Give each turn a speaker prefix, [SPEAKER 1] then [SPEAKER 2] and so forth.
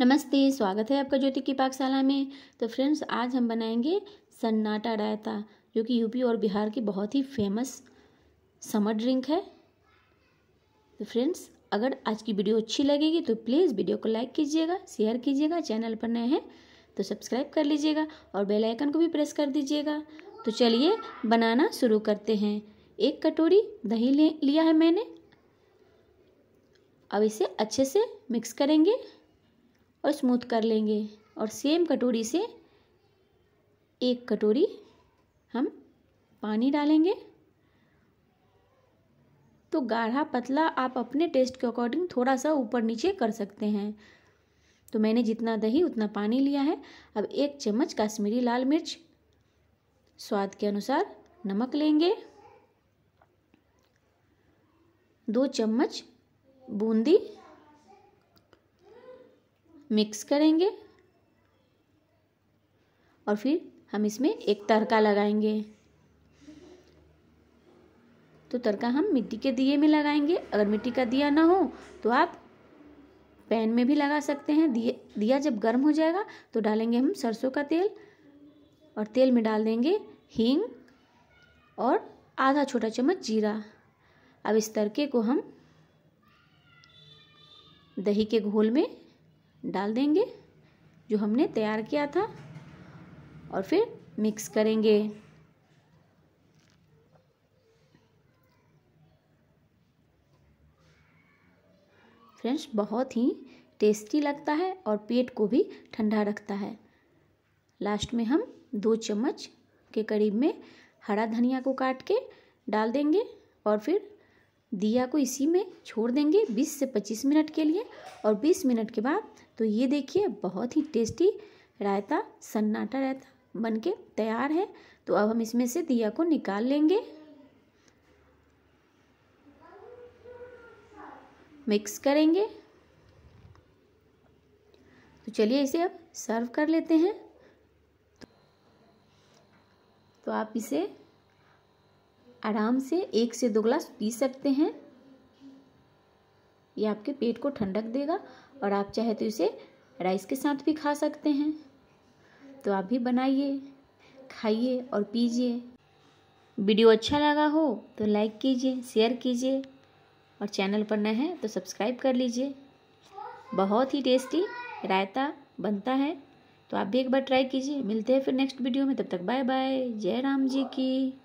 [SPEAKER 1] नमस्ते स्वागत है आपका ज्योति की पाकशाला में तो फ्रेंड्स आज हम बनाएंगे सन्नाटा रायता जो कि यूपी और बिहार की बहुत ही फेमस समर ड्रिंक है तो फ्रेंड्स अगर आज की वीडियो अच्छी लगेगी तो प्लीज़ वीडियो को लाइक कीजिएगा शेयर कीजिएगा चैनल पर नए हैं तो सब्सक्राइब कर लीजिएगा और बेल आइकन को भी प्रेस कर दीजिएगा तो चलिए बनाना शुरू करते हैं एक कटोरी दही ले लिया है मैंने अब इसे अच्छे से मिक्स करेंगे और स्मूथ कर लेंगे और सेम कटोरी से एक कटोरी हम पानी डालेंगे तो गाढ़ा पतला आप अपने टेस्ट के अकॉर्डिंग थोड़ा सा ऊपर नीचे कर सकते हैं तो मैंने जितना दही उतना पानी लिया है अब एक चम्मच कश्मीरी लाल मिर्च स्वाद के अनुसार नमक लेंगे दो चम्मच बूंदी मिक्स करेंगे और फिर हम इसमें एक तड़का लगाएंगे तो तड़का हम मिट्टी के दिए में लगाएंगे अगर मिट्टी का दिया ना हो तो आप पैन में भी लगा सकते हैं दिए दिया जब गर्म हो जाएगा तो डालेंगे हम सरसों का तेल और तेल में डाल देंगे हींग और आधा छोटा चम्मच जीरा अब इस तड़के को हम दही के घोल में डाल देंगे जो हमने तैयार किया था और फिर मिक्स करेंगे फ्रेंड्स बहुत ही टेस्टी लगता है और पेट को भी ठंडा रखता है लास्ट में हम दो चम्मच के करीब में हरा धनिया को काट के डाल देंगे और फिर दिया को इसी में छोड़ देंगे 20 से 25 मिनट के लिए और 20 मिनट के बाद तो ये देखिए बहुत ही टेस्टी रायता सन्नाटा रायता बन के तैयार है तो अब हम इसमें से दिया को निकाल लेंगे मिक्स करेंगे तो चलिए इसे अब सर्व कर लेते हैं तो आप इसे आराम से एक से दो गिलास पी सकते हैं ये आपके पेट को ठंडक देगा और आप चाहे तो इसे राइस के साथ भी खा सकते हैं तो आप भी बनाइए खाइए और पीजिए वीडियो अच्छा लगा हो तो लाइक कीजिए शेयर कीजिए और चैनल पर नए हैं तो सब्सक्राइब कर लीजिए बहुत ही टेस्टी रायता बनता है तो आप भी एक बार ट्राई कीजिए मिलते हैं फिर नेक्स्ट वीडियो में तब तक बाय बाय जय राम जी की